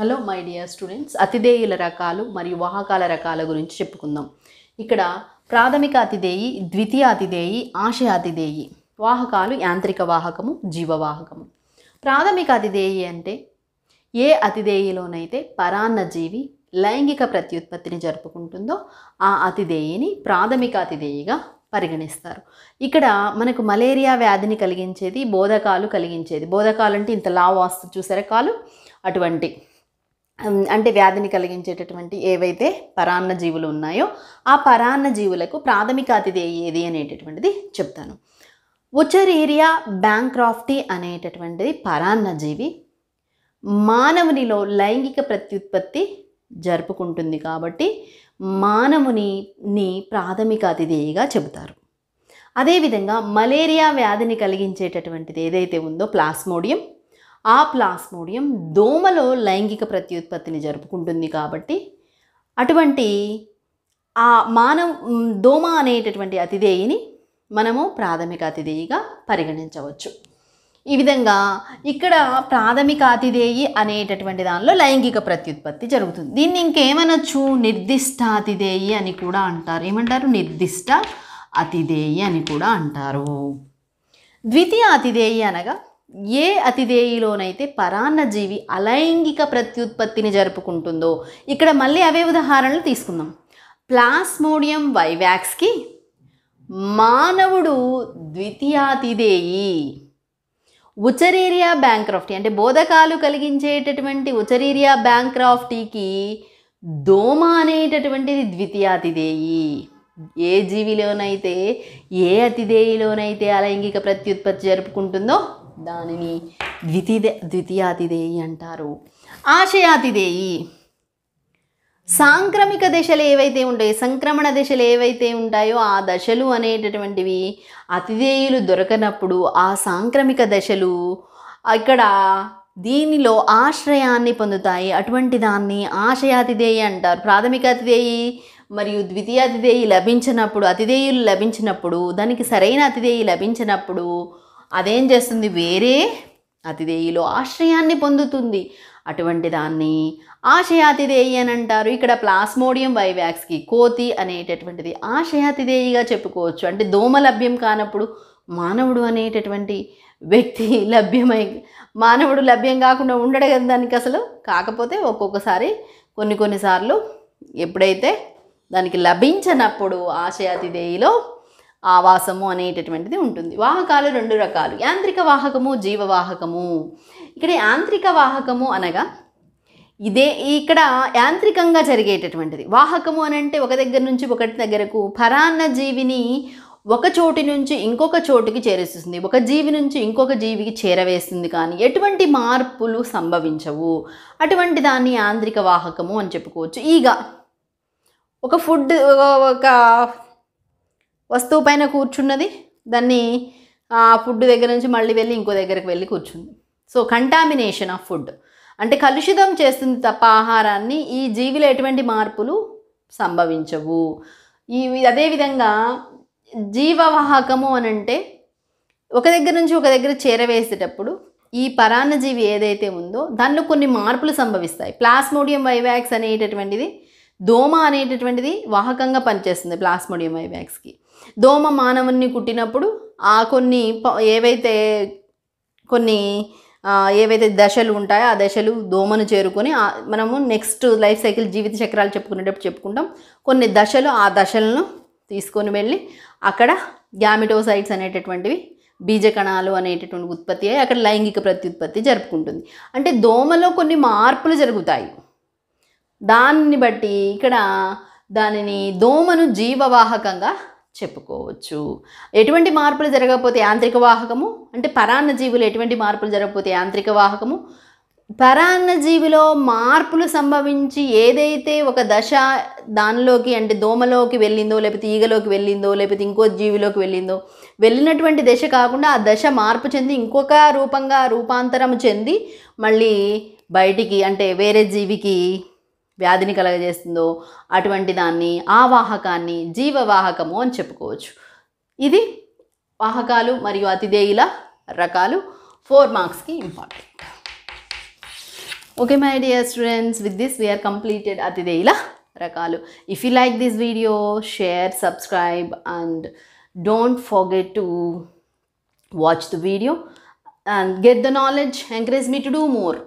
hello my dear students అతిదేయుల రకాలు మరియు వాహకాల రకాల గురించి చెప్పుకుందాం ఇక్కడ ప్రాథమిక అతిదేయి ద్వితీయ అతిదేయి ఆశయ అతిదేయి వాహకాలు యాంత్రిక వాహకము జీవవాహకము ప్రాథమిక అతిదేయి అంటే ఏ అతిదేయిలోనైతే పరాన్నజీవి లైంగిక ప్రత్యుత్పత్తిని జరుపుకుంటుందో ఆ అతిదేయిని ప్రాథమిక అతిదేయిగా పరిగణిస్తారు ఇక్కడ మనకు మలేరియా వ్యాధిని కలిగించేది బోధకాలు కలిగించేది బోధకాలు అంటే ఇంత లావాస్తు చూసారా కాలు అటువంటి అంటే వ్యాధిని కలిగించేటటువంటి ఏవైతే పరాన్న జీవులు ఉన్నాయో ఆ పరాన్న జీవులకు ప్రాథమిక అతిథి ఏది అనేటటువంటిది చెప్తాను ఉచరేరియా బ్యాంక్రాఫ్టీ అనేటటువంటిది పరాన్న జీవి మానవునిలో లైంగిక ప్రత్యుత్పత్తి జరుపుకుంటుంది కాబట్టి మానవునిని ప్రాథమిక అతిథేయిగా చెబుతారు అదేవిధంగా మలేరియా వ్యాధిని కలిగించేటటువంటిది ఏదైతే ఉందో ప్లాస్మోడియం ఆ ప్లాస్మోడియం దోమలో లైంగిక ప్రత్యుత్పత్తిని జరుపుకుంటుంది కాబట్టి అటువంటి ఆ మానవ దోమ అనేటటువంటి అతిథేయిని మనము ప్రాథమిక అతిథేయిగా పరిగణించవచ్చు ఈ విధంగా ఇక్కడ ప్రాథమిక అతిథేయి అనేటటువంటి దానిలో లైంగిక ప్రత్యుత్పత్తి జరుగుతుంది దీన్ని ఇంకేమనొచ్చు నిర్దిష్ట అతిథేయి అని కూడా అంటారు ఏమంటారు నిర్దిష్ట అతిథేయి అని కూడా అంటారు ద్వితీయ అతిథేయి అనగా ఏ అతిదేయిలోనైతే జీవి అలైంగిక ప్రత్యుత్పత్తిని జరుపుకుంటుందో ఇక్కడ మళ్ళీ అవే ఉదాహరణలు తీసుకుందాం ప్లాస్మోడియం వైవాక్స్కి మానవుడు ద్వితీయాతిదేయి ఉచరీరియా బ్యాంక్రాఫ్టీ అంటే బోధకాలు కలిగించేటటువంటి ఉచరీరియా బ్యాంక్రాఫ్టీకి దోమ అనేటటువంటిది ద్వితీయాతిదేయి ఏ జీవిలోనైతే ఏ అతిదేయిలోనైతే అలైంగిక ప్రత్యుత్పత్తి జరుపుకుంటుందో దానిని ద్వితీయ ద్వితీయాతిథేయి అంటారు ఆశయాతిథేయి సాంక్రమిక దశలు ఏవైతే ఉంటాయో సంక్రమణ దశలు ఏవైతే ఉంటాయో ఆ దశలు అనేటటువంటివి అతిథేయులు దొరకనప్పుడు ఆ సాంక్రమిక దశలు ఇక్కడ దీనిలో ఆశ్రయాన్ని పొందుతాయి అటువంటి దాన్ని ఆశయాతిథేయి అంటారు ప్రాథమిక అతిథేయి మరియు ద్వితీయ అతిథేయి లభించినప్పుడు అతిథేయులు లభించినప్పుడు దానికి సరైన అతిథేయి లభించినప్పుడు అదేం చేస్తుంది వేరే అతిదేయిలో ఆశ్రయాన్ని పొందుతుంది అటువంటి దాన్ని ఆశయాతిథేయి అని అంటారు ఇక్కడ ప్లాస్మోడియం వైవాక్స్కి కోతి అనేటటువంటిది ఆశయాతిదేయిగా చెప్పుకోవచ్చు అంటే దోమ లభ్యం కానప్పుడు మానవుడు అనేటటువంటి వ్యక్తి లభ్యమై మానవుడు లభ్యం కాకుండా ఉండడు కదా దానికి అసలు కాకపోతే ఒక్కొక్కసారి కొన్ని కొన్నిసార్లు ఎప్పుడైతే దానికి లభించనప్పుడు ఆశయాతిథేయిలో ఆవాసము అనేటటువంటిది ఉంటుంది వాహకాలు రెండు రకాలు యాంత్రిక వాహకము జీవవాహకము ఇక్కడ యాంత్రిక వాహకము అనగా ఇదే ఇక్కడ యాంత్రికంగా జరిగేటటువంటిది వాహకము అని అంటే ఒక దగ్గర నుంచి ఒకటి దగ్గరకు పరాన్న జీవిని ఒక చోటి నుంచి ఇంకొక చోటుకి చేరేస్తుంది ఒక జీవి నుంచి ఇంకొక జీవికి చేరవేస్తుంది కానీ ఎటువంటి మార్పులు సంభవించవు అటువంటి దాన్ని యాంత్రిక వాహకము అని చెప్పుకోవచ్చు ఈగ ఒక ఫుడ్ ఒక వస్తువు పైన కూర్చున్నది దాన్ని ఫుడ్ దగ్గర నుంచి మళ్ళీ వెళ్ళి ఇంకో దగ్గరికి వెళ్ళి కూర్చుంది సో కంటామినేషన్ ఆఫ్ ఫుడ్ అంటే కలుషితం చేస్తుంది తప్ప ఆహారాన్ని ఈ జీవిలో ఎటువంటి మార్పులు సంభవించవు ఈ అదేవిధంగా జీవవాహకము అని అంటే ఒక దగ్గర నుంచి ఒక దగ్గర చేరవేసేటప్పుడు ఈ పరాన్నజీవి ఏదైతే ఉందో దానిలో కొన్ని మార్పులు సంభవిస్తాయి ప్లాస్మోడియం వైవాక్స్ అనేటటువంటిది దోమ అనేటటువంటిది వాహకంగా పనిచేస్తుంది ప్లాస్మోడియం వైవాక్స్కి దోమ మానవుని కుట్టినప్పుడు ఆ కొన్ని ఏవైతే కొన్ని ఏవైతే దశలు ఉంటాయో ఆ దశలు దోమను చేరుకొని మనము నెక్స్ట్ లైఫ్ సైకిల్ జీవిత చక్రాలు చెప్పుకునేటప్పుడు చెప్పుకుంటాం కొన్ని దశలు ఆ దశలను తీసుకొని వెళ్ళి అక్కడ గ్యామిటోసైట్స్ అనేటటువంటివి బీజకణాలు అనేటటువంటి ఉత్పత్తి అయ్యి అక్కడ లైంగిక ప్రత్యుత్పత్తి జరుపుకుంటుంది అంటే దోమలో కొన్ని మార్పులు జరుగుతాయి దాన్ని బట్టి ఇక్కడ దానిని దోమను జీవవాహకంగా చెప్పుకోవచ్చు ఎటువంటి మార్పులు జరగకపోతే యాంత్రిక వాహకము అంటే పరాన్న జీవులు ఎటువంటి మార్పులు జరగకపోతే యాంత్రిక వాహకము పరాన్న జీవిలో మార్పులు సంభవించి ఏదైతే ఒక దశ దానిలోకి అంటే దోమలోకి వెళ్ళిందో లేకపోతే ఈగలోకి వెళ్ళిందో లేకపోతే ఇంకో జీవిలోకి వెళ్ళిందో వెళ్ళినటువంటి దశ కాకుండా ఆ దశ మార్పు చెంది ఇంకొక రూపంగా రూపాంతరం చెంది మళ్ళీ బయటికి అంటే వేరే జీవికి వ్యాధిని కలగజేస్తుందో అటువంటి దాన్ని ఆ వాహకాన్ని జీవవాహకము అని చెప్పుకోవచ్చు ఇది వాహకాలు మరియు అతిథేయుల రకాలు ఫోర్ మార్క్స్కి important okay my dear students with this we are completed అతిథేయుల రకాలు if you like this video share subscribe and don't forget to watch the video and get the knowledge encourage me to do more